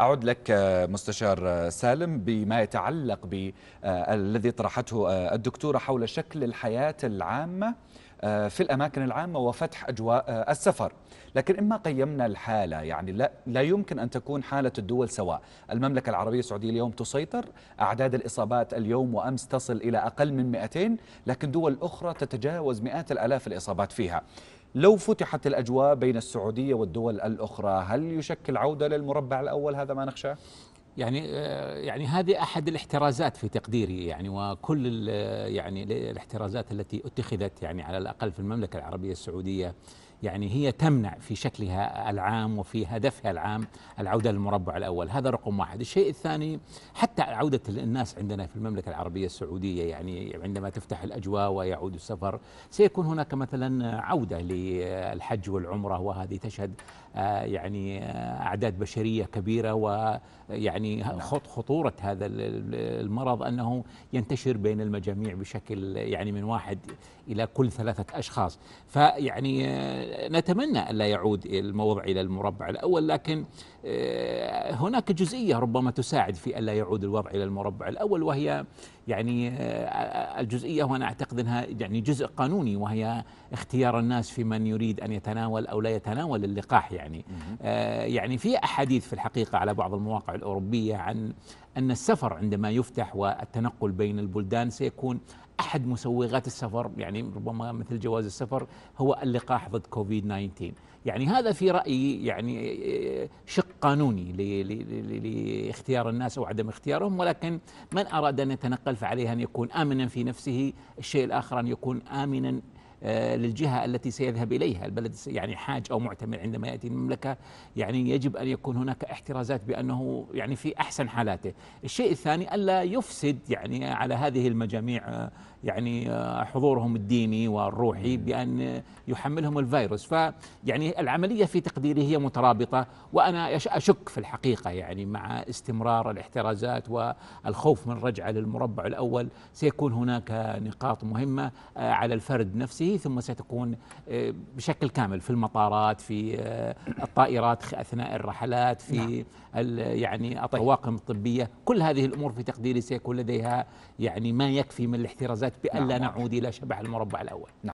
أعد لك آه، مستشار آه، سالم بما يتعلق بالذي آه، طرحته الدكتورة حول شكل الحياة العامة في الأماكن العامة وفتح أجواء السفر لكن إما قيمنا الحالة يعني لا, لا يمكن أن تكون حالة الدول سواء المملكة العربية السعودية اليوم تسيطر أعداد الإصابات اليوم وأمس تصل إلى أقل من 200 لكن دول أخرى تتجاوز مئات الألاف الإصابات فيها لو فتحت الأجواء بين السعودية والدول الأخرى هل يشكل عودة للمربع الأول هذا ما نخشى؟ يعني آه، يعني هذه احد الاحترازات في تقديري يعني وكل يعني الاحترازات التي اتخذت يعني على الاقل في المملكه العربيه السعوديه يعني هي تمنع في شكلها العام وفي هدفها العام العودة للمربع الأول هذا رقم واحد الشيء الثاني حتى عودة الناس عندنا في المملكة العربية السعودية يعني عندما تفتح الأجواء ويعود السفر سيكون هناك مثلا عودة للحج والعمرة وهذه تشهد آه، يعني آه، أعداد بشرية كبيرة ويعني نعم. خطورة هذا المرض أنه ينتشر بين المجاميع بشكل يعني من واحد إلى كل ثلاثة أشخاص فيعني آه، نتمنى أن لا يعود الموضع إلى المربع الأول لكن آه، هناك جزئية ربما تساعد في أن لا يعود الوضع إلى المربع الأول وهي يعني آه، الجزئية وأنا أعتقد أنها يعني جزء قانوني وهي اختيار الناس في من يريد أن يتناول أو لا يتناول اللقاح يعني آه، يعني في أحاديث في الحقيقة على بعض المواقع الأوروبية عن أن السفر عندما يفتح والتنقل بين البلدان سيكون أحد مسوغات السفر يعني ربما مثل جواز السفر هو اللقاح ضد كوفيد 19 يعني هذا في رأيي يعني آه، شق قانوني لاختيار الناس أو عدم اختيارهم ولكن من أراد أن يتنقل فعليه أن يكون آمنا في نفسه الشيء الآخر أن يكون آمنا آه، للجهة التي سيذهب إليها البلد يعني حاج أو معتمر عندما يأتي المملكة يعني يجب أن يكون هناك احترازات بأنه يعني في أحسن حالاته الشيء الثاني ألا يفسد يعني على هذه المجاميع آه، يعني آه، حضورهم الديني والروحي بأن يحملهم الفيروس فيعني العملية في تقديري هي مترابطة وأنا أشك في الحقيقة يعني مع استمرار الاحترازات والخوف من رجعه للمربع الأول سيكون هناك نقاط مهمة آه، على الفرد نفسه ثم ستكون آه، بشكل كامل في المطارات في الطائرات أثناء الرحلات في نعم. يعني طيب. الطواقم الطبية كل هذه الأمور في تقديري سيكون لديها يعني ما يكفي من الاحترازات بألا نعم. نعود إلى شبح المربع الأول نعم.